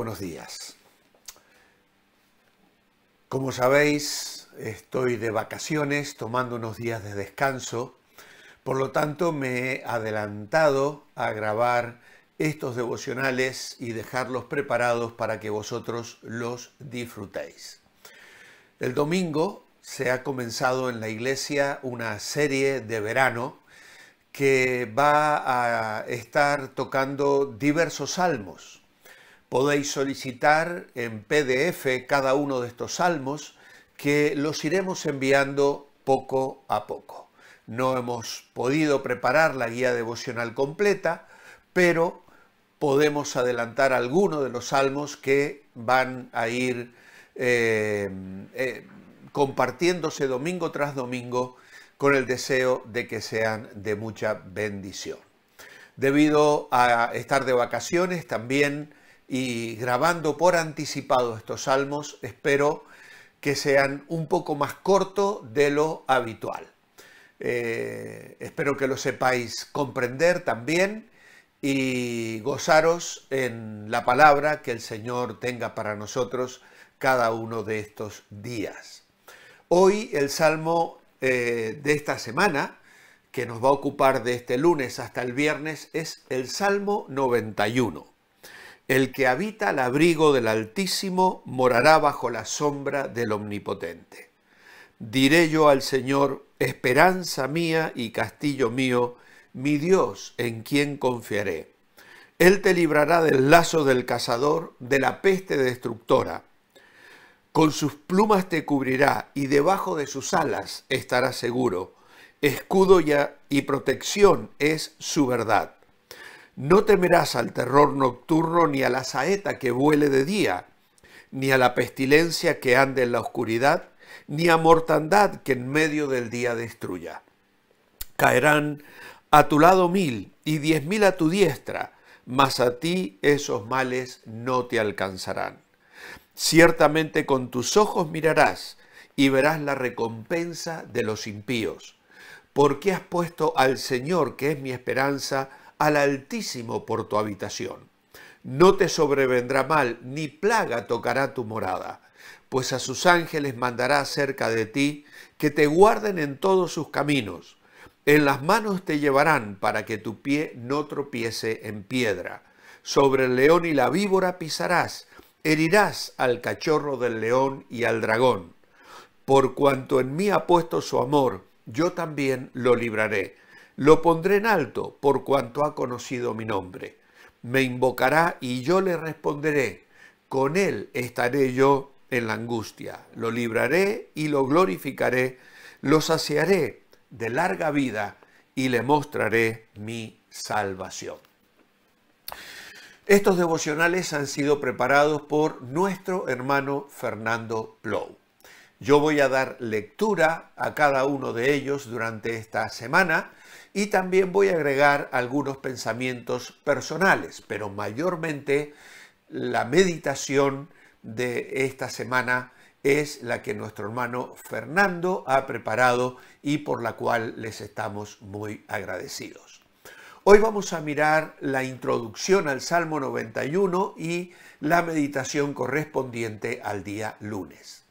buenos días. Como sabéis, estoy de vacaciones, tomando unos días de descanso, por lo tanto me he adelantado a grabar estos devocionales y dejarlos preparados para que vosotros los disfrutéis. El domingo se ha comenzado en la iglesia una serie de verano que va a estar tocando diversos salmos Podéis solicitar en PDF cada uno de estos salmos que los iremos enviando poco a poco. No hemos podido preparar la guía devocional completa, pero podemos adelantar algunos de los salmos que van a ir eh, eh, compartiéndose domingo tras domingo con el deseo de que sean de mucha bendición. Debido a estar de vacaciones, también y grabando por anticipado estos salmos, espero que sean un poco más cortos de lo habitual. Eh, espero que lo sepáis comprender también y gozaros en la palabra que el Señor tenga para nosotros cada uno de estos días. Hoy el salmo eh, de esta semana, que nos va a ocupar de este lunes hasta el viernes, es el Salmo 91. El que habita al abrigo del Altísimo morará bajo la sombra del Omnipotente. Diré yo al Señor, esperanza mía y castillo mío, mi Dios en quien confiaré. Él te librará del lazo del cazador, de la peste destructora. Con sus plumas te cubrirá y debajo de sus alas estarás seguro. Escudo y protección es su verdad. No temerás al terror nocturno ni a la saeta que vuele de día, ni a la pestilencia que ande en la oscuridad, ni a mortandad que en medio del día destruya. Caerán a tu lado mil y diez mil a tu diestra, mas a ti esos males no te alcanzarán. Ciertamente con tus ojos mirarás y verás la recompensa de los impíos, porque has puesto al Señor, que es mi esperanza, al Altísimo por tu habitación. No te sobrevendrá mal, ni plaga tocará tu morada, pues a sus ángeles mandará cerca de ti, que te guarden en todos sus caminos. En las manos te llevarán para que tu pie no tropiece en piedra. Sobre el león y la víbora pisarás, herirás al cachorro del león y al dragón. Por cuanto en mí ha puesto su amor, yo también lo libraré lo pondré en alto por cuanto ha conocido mi nombre. Me invocará y yo le responderé. Con él estaré yo en la angustia. Lo libraré y lo glorificaré. Lo saciaré de larga vida y le mostraré mi salvación. Estos devocionales han sido preparados por nuestro hermano Fernando Plou. Yo voy a dar lectura a cada uno de ellos durante esta semana y también voy a agregar algunos pensamientos personales, pero mayormente la meditación de esta semana es la que nuestro hermano Fernando ha preparado y por la cual les estamos muy agradecidos. Hoy vamos a mirar la introducción al Salmo 91 y la meditación correspondiente al día lunes.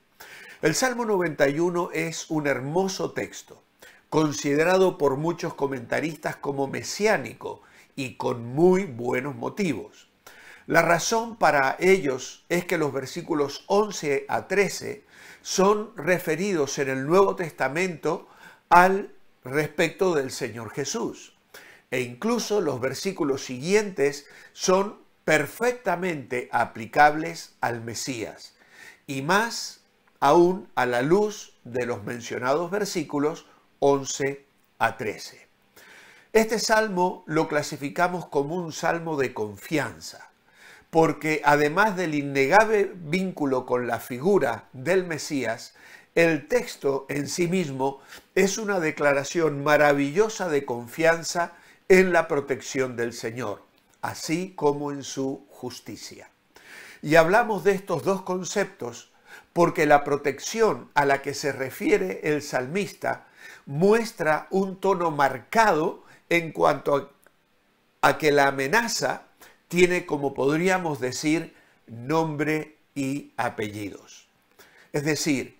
El Salmo 91 es un hermoso texto considerado por muchos comentaristas como mesiánico y con muy buenos motivos. La razón para ellos es que los versículos 11 a 13 son referidos en el Nuevo Testamento al respecto del Señor Jesús. E incluso los versículos siguientes son perfectamente aplicables al Mesías. Y más aún a la luz de los mencionados versículos, 11 a 13. Este salmo lo clasificamos como un salmo de confianza, porque además del innegable vínculo con la figura del Mesías, el texto en sí mismo es una declaración maravillosa de confianza en la protección del Señor, así como en su justicia. Y hablamos de estos dos conceptos porque la protección a la que se refiere el salmista muestra un tono marcado en cuanto a, que la amenaza tiene, como podríamos decir, nombre y apellidos. Es decir,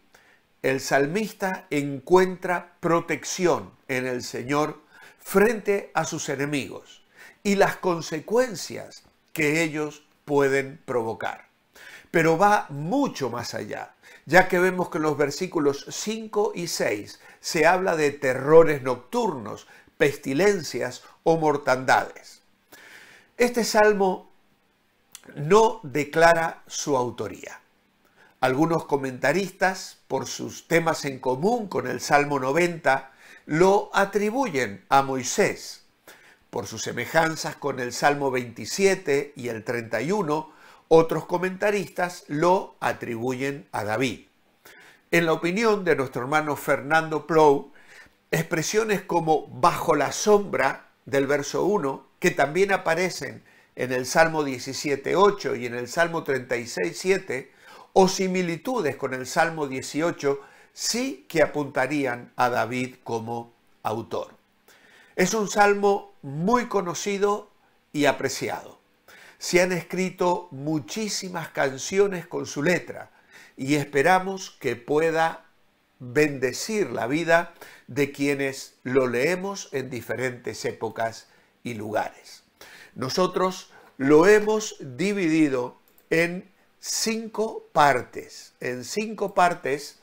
el salmista encuentra protección en el Señor frente a sus enemigos y las consecuencias que ellos pueden provocar pero va mucho más allá, ya que vemos que en los versículos 5 y 6 se habla de terrores nocturnos, pestilencias o mortandades. Este salmo no declara su autoría. Algunos comentaristas, por sus temas en común con el Salmo 90, lo atribuyen a Moisés. Por sus semejanzas con el Salmo 27 y el 31, otros comentaristas lo atribuyen a David. En la opinión de nuestro hermano Fernando Plou, expresiones como bajo la sombra del verso 1, que también aparecen en el Salmo 17.8 y en el Salmo 36.7, o similitudes con el Salmo 18, sí que apuntarían a David como autor. Es un salmo muy conocido y apreciado. Se han escrito muchísimas canciones con su letra y esperamos que pueda bendecir la vida de quienes lo leemos en diferentes épocas y lugares. Nosotros lo hemos dividido en cinco partes, en cinco partes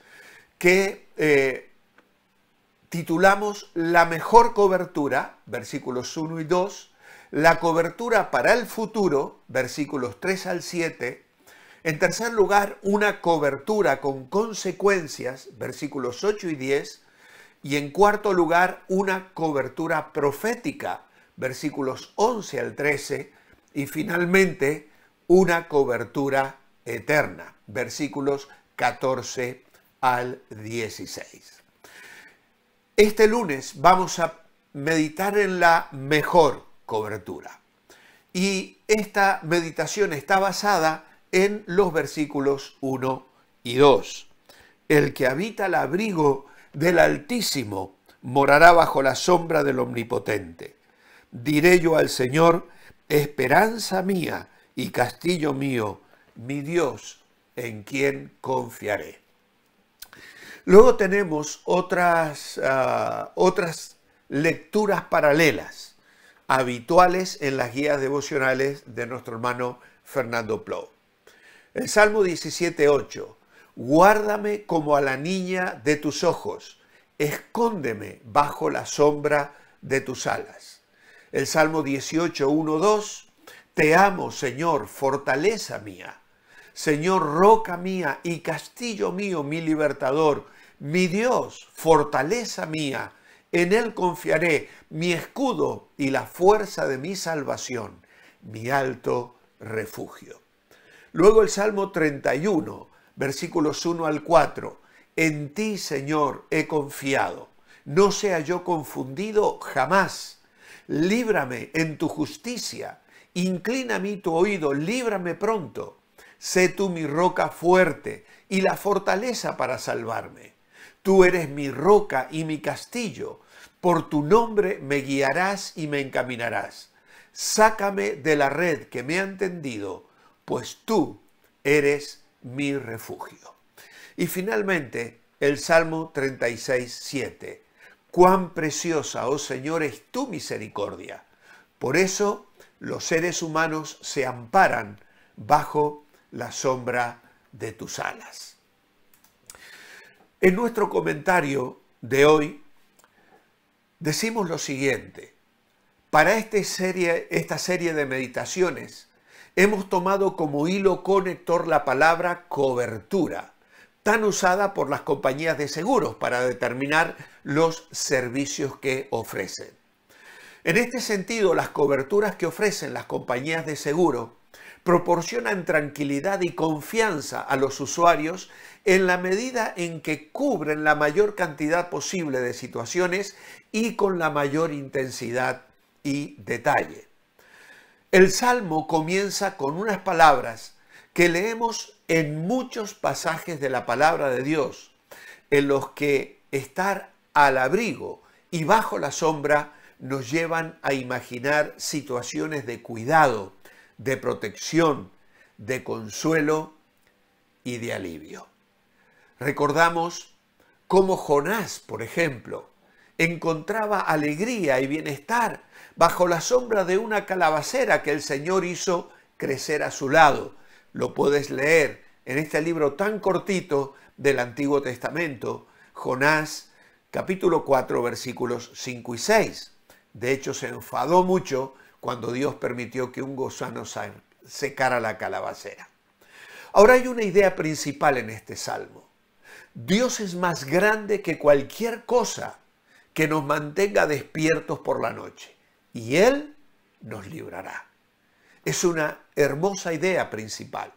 que eh, titulamos La mejor cobertura, versículos 1 y 2, la cobertura para el futuro, versículos 3 al 7. En tercer lugar, una cobertura con consecuencias, versículos 8 y 10. Y en cuarto lugar, una cobertura profética, versículos 11 al 13. Y finalmente, una cobertura eterna, versículos 14 al 16. Este lunes vamos a meditar en la mejor cobertura. Y esta meditación está basada en los versículos 1 y 2. El que habita el abrigo del Altísimo morará bajo la sombra del Omnipotente. Diré yo al Señor, esperanza mía y castillo mío, mi Dios, en quien confiaré. Luego tenemos otras, ah, otras lecturas paralelas habituales en las guías devocionales de nuestro hermano Fernando Plou. El Salmo 17.8, guárdame como a la niña de tus ojos, escóndeme bajo la sombra de tus alas. El Salmo 18.1.2, te amo Señor, fortaleza mía. Señor, roca mía y castillo mío, mi libertador, mi Dios, fortaleza mía, en Él confiaré, mi escudo y la fuerza de mi salvación, mi alto refugio. Luego el Salmo 31, versículos 1 al 4. En ti, Señor, he confiado. No sea yo confundido jamás. Líbrame en tu justicia. Inclina a tu oído. Líbrame pronto. Sé tú mi roca fuerte y la fortaleza para salvarme Tú eres mi roca y mi castillo. Por tu nombre me guiarás y me encaminarás. Sácame de la red que me han tendido, pues tú eres mi refugio. Y finalmente, el Salmo 36, 7. Cuán preciosa, oh Señor, es tu misericordia. Por eso los seres humanos se amparan bajo la sombra de tus alas. En nuestro comentario de hoy decimos lo siguiente. Para este esta serie de meditaciones hemos tomado como hilo conector la palabra cobertura, tan usada por las compañías de seguros para determinar los servicios que ofrecen. En este sentido, las coberturas que ofrecen las compañías de seguro proporcionan tranquilidad y confianza a los usuarios en la medida en que cubren la mayor cantidad posible de situaciones y con la mayor intensidad y detalle. El Salmo comienza con unas palabras que leemos en muchos pasajes de la palabra de Dios, en los que estar al abrigo y bajo la sombra nos llevan a imaginar situaciones de cuidado, de protección, de consuelo y de alivio. Recordamos cómo Jonás, por ejemplo, encontraba alegría y bienestar bajo la sombra de una calabacera que el Señor hizo crecer a su lado. Lo puedes leer en este libro tan cortito del Antiguo Testamento, Jonás capítulo 4 versículos 5 y 6. De hecho, se enfadó mucho cuando Dios permitió que un gusano secara la calabacera. Ahora hay una idea principal en este salmo. Dios es más grande que cualquier cosa que nos mantenga despiertos por la noche y Él nos librará. Es una hermosa idea principal.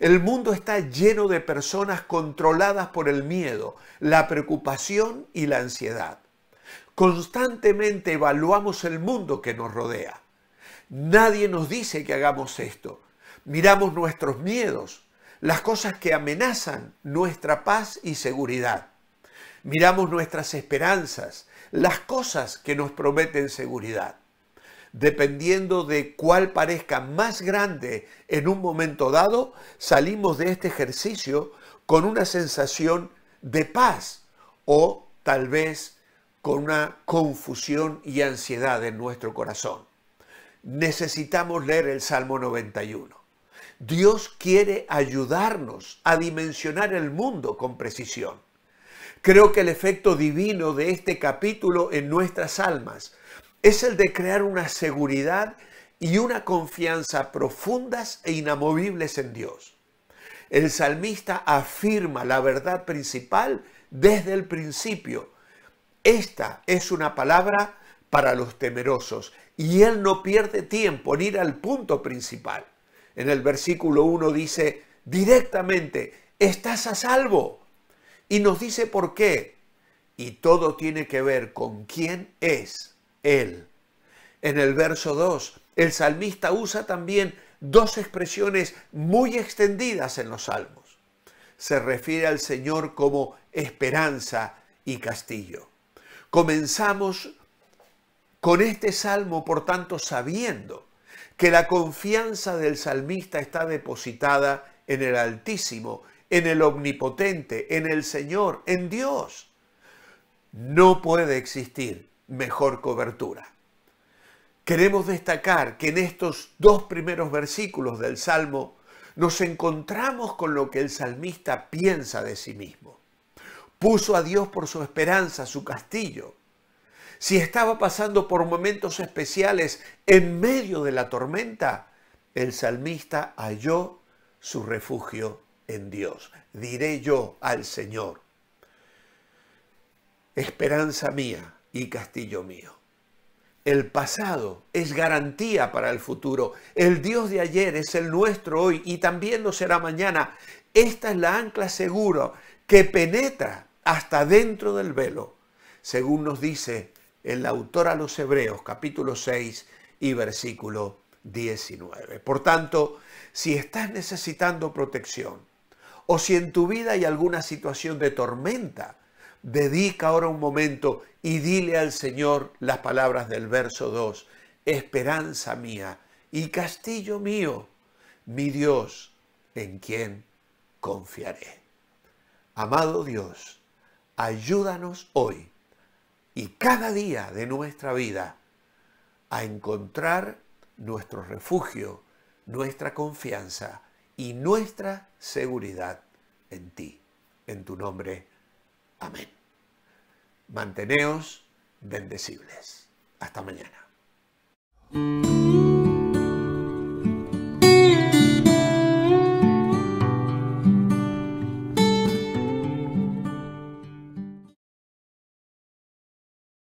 El mundo está lleno de personas controladas por el miedo, la preocupación y la ansiedad. Constantemente evaluamos el mundo que nos rodea. Nadie nos dice que hagamos esto. Miramos nuestros miedos, las cosas que amenazan nuestra paz y seguridad. Miramos nuestras esperanzas, las cosas que nos prometen seguridad. Dependiendo de cuál parezca más grande en un momento dado, salimos de este ejercicio con una sensación de paz o tal vez con una confusión y ansiedad en nuestro corazón. Necesitamos leer el Salmo 91. Dios quiere ayudarnos a dimensionar el mundo con precisión. Creo que el efecto divino de este capítulo en nuestras almas es el de crear una seguridad y una confianza profundas e inamovibles en Dios. El salmista afirma la verdad principal desde el principio. Esta es una palabra para los temerosos y él no pierde tiempo en ir al punto principal en el versículo 1 dice directamente, estás a salvo. Y nos dice por qué. Y todo tiene que ver con quién es Él. En el verso 2, el salmista usa también dos expresiones muy extendidas en los salmos. Se refiere al Señor como esperanza y castillo. Comenzamos con este salmo, por tanto, sabiendo que la confianza del salmista está depositada en el Altísimo, en el Omnipotente, en el Señor, en Dios. No puede existir mejor cobertura. Queremos destacar que en estos dos primeros versículos del Salmo nos encontramos con lo que el salmista piensa de sí mismo. Puso a Dios por su esperanza, su castillo, si estaba pasando por momentos especiales en medio de la tormenta, el salmista halló su refugio en Dios. Diré yo al Señor, esperanza mía y castillo mío. El pasado es garantía para el futuro. El Dios de ayer es el nuestro hoy y también lo será mañana. Esta es la ancla segura que penetra hasta dentro del velo, según nos dice el autor a los Hebreos capítulo 6 y versículo 19. Por tanto, si estás necesitando protección o si en tu vida hay alguna situación de tormenta, dedica ahora un momento y dile al Señor las palabras del verso 2, esperanza mía y castillo mío, mi Dios, en quien confiaré. Amado Dios, ayúdanos hoy y cada día de nuestra vida a encontrar nuestro refugio, nuestra confianza y nuestra seguridad en ti. En tu nombre. Amén. Manteneos bendecibles. Hasta mañana.